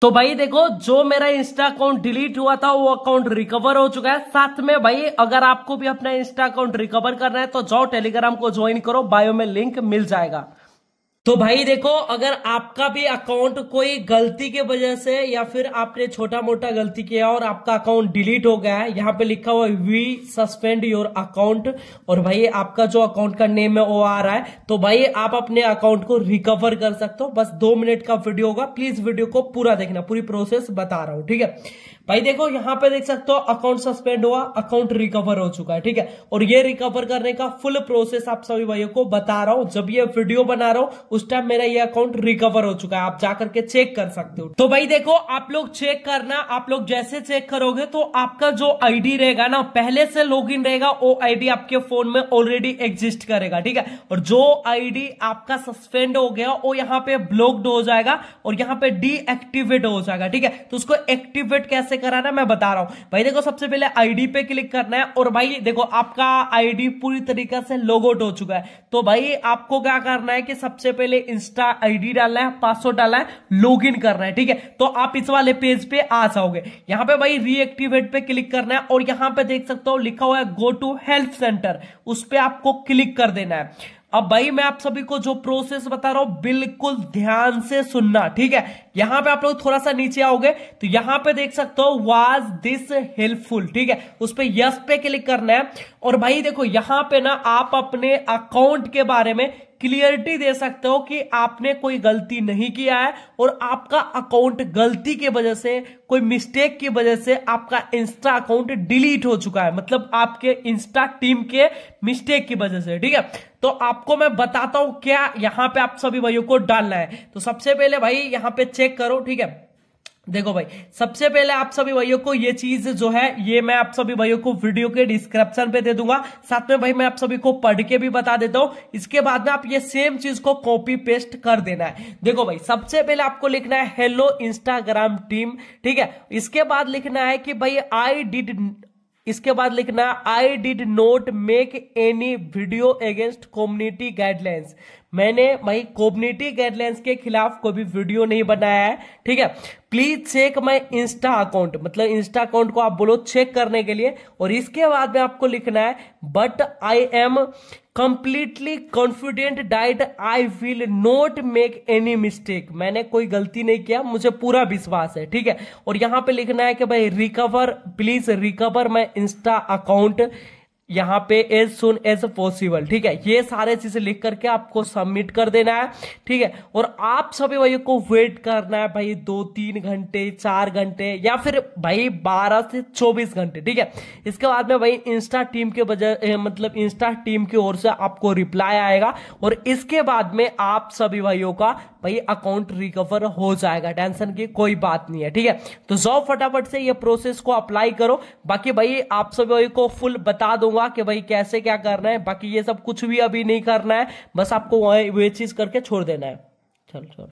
तो भाई देखो जो मेरा इंस्टा अकाउंट डिलीट हुआ था वो अकाउंट रिकवर हो चुका है साथ में भाई अगर आपको भी अपना इंस्टा अकाउंट रिकवर करना है तो जाओ टेलीग्राम को ज्वाइन करो बायो में लिंक मिल जाएगा तो भाई देखो अगर आपका भी अकाउंट कोई गलती के वजह से या फिर आपने छोटा मोटा गलती किया और आपका अकाउंट डिलीट हो गया है यहाँ पे लिखा हुआ है वी सस्पेंड योर अकाउंट और भाई आपका जो अकाउंट का नेम है वो आ रहा है तो भाई आप अपने अकाउंट को रिकवर कर सकते हो बस दो मिनट का वीडियो होगा प्लीज वीडियो को पूरा देखना पूरी प्रोसेस बता रहा हूं ठीक है भाई देखो यहां पे देख सकते हो अकाउंट सस्पेंड हुआ अकाउंट रिकवर हो चुका है ठीक है और ये रिकवर करने का फुल प्रोसेस आप सभी भाइयों को बता रहा हूं जब ये वीडियो बना रहा हूं उस टाइम मेरा ये अकाउंट रिकवर हो चुका है आप जाकर के चेक कर सकते हो तो भाई देखो आप लोग चेक करना आप लोग जैसे चेक करोगे तो आपका जो आईडी रहेगा ना पहले से लॉग रहेगा वो आईडी आपके फोन में ऑलरेडी एग्जिस्ट करेगा ठीक है और जो आईडी आपका सस्पेंड हो गया वो यहाँ पे ब्लॉक्ड हो जाएगा और यहाँ पे डीएक्टिवेट हो जाएगा ठीक है तो उसको एक्टिवेट कैसे कैसे कराना मैं बता रहा हूं भाई देखो सबसे पहले आईडी पे क्लिक करना है और भाई देखो आपका आईडी पूरी तरीके से लॉगआउट हो चुका है तो भाई आपको क्या करना है कि सबसे पहले इंस्टा आईडी डालना है पासवर्ड डालना है लॉग करना है ठीक है तो आप इस वाले पेज पे आ जाओगे यहां पे भाई रीएक्टिवेट पे क्लिक करना है और यहां पे देख सकते हो लिखा हुआ है गो टू हेल्थ सेंटर उस पर आपको क्लिक कर देना है अब भाई मैं आप सभी को जो प्रोसेस बता रहा हूं बिल्कुल ध्यान से सुनना ठीक है यहां पे आप लोग थोड़ा सा नीचे आओगे तो यहां पे देख सकते हो वाज दिस हेल्पफुल ठीक है उस पर यस पे क्लिक करना है और भाई देखो यहां पे ना आप अपने अकाउंट के बारे में क्लियरिटी दे सकते हो कि आपने कोई गलती नहीं किया है और आपका अकाउंट गलती के वजह से कोई मिस्टेक की वजह से आपका इंस्टा अकाउंट डिलीट हो चुका है मतलब आपके इंस्टा टीम के मिस्टेक की वजह से ठीक है तो आपको मैं बताता हूं क्या यहां पे आप सभी भाइयों को डालना है तो सबसे पहले भाई यहां पे चेक करो ठीक है देखो भाई सबसे पहले आप सभी भाइयों को ये चीज जो है ये मैं आप सभी भाइयों को वीडियो के डिस्क्रिप्शन पे दे दूंगा साथ में भाई मैं आप सभी को पढ़ के भी बता देता हूं इसके बाद में आप ये सेम चीज को कॉपी पेस्ट कर देना है देखो भाई सबसे पहले आपको लिखना है हेलो इंस्टाग्राम टीम ठीक है इसके बाद लिखना है कि भाई आई डिड इसके बाद लिखना I did not make any video against community guidelines मैंने भाई कोबनिटी गाइडलाइंस के खिलाफ कोई भी वीडियो नहीं बनाया है ठीक है please check my insta account मतलब इंस्टा अकाउंट को आप बोलो चेक करने के लिए और इसके बाद में आपको लिखना है but I am completely confident that I will not make any mistake मैंने कोई गलती नहीं किया मुझे पूरा विश्वास है ठीक है और यहां पे लिखना है कि भाई recover please recover my insta account यहाँ पे एज सुन एज पॉसिबल ठीक है ये सारे चीजें लिख करके आपको सबमिट कर देना है ठीक है और आप सभी भाइयों को वेट करना है भाई दो तीन घंटे चार घंटे या फिर भाई बारह से चौबीस घंटे ठीक है इसके बाद में भाई इंस्टा टीम के बजाय मतलब इंस्टा टीम की ओर से आपको रिप्लाई आएगा और इसके बाद में आप सभी भाइयों का भाई अकाउंट रिकवर हो जाएगा टेंशन की कोई बात नहीं है ठीक है तो जाओ फटाफट से ये प्रोसेस को अप्लाई करो बाकी भाई आप सभी को फुल बता दूंगा कि भाई कैसे क्या करना है बाकी ये सब कुछ भी अभी नहीं करना है बस आपको वही चीज करके छोड़ देना है चलो चलो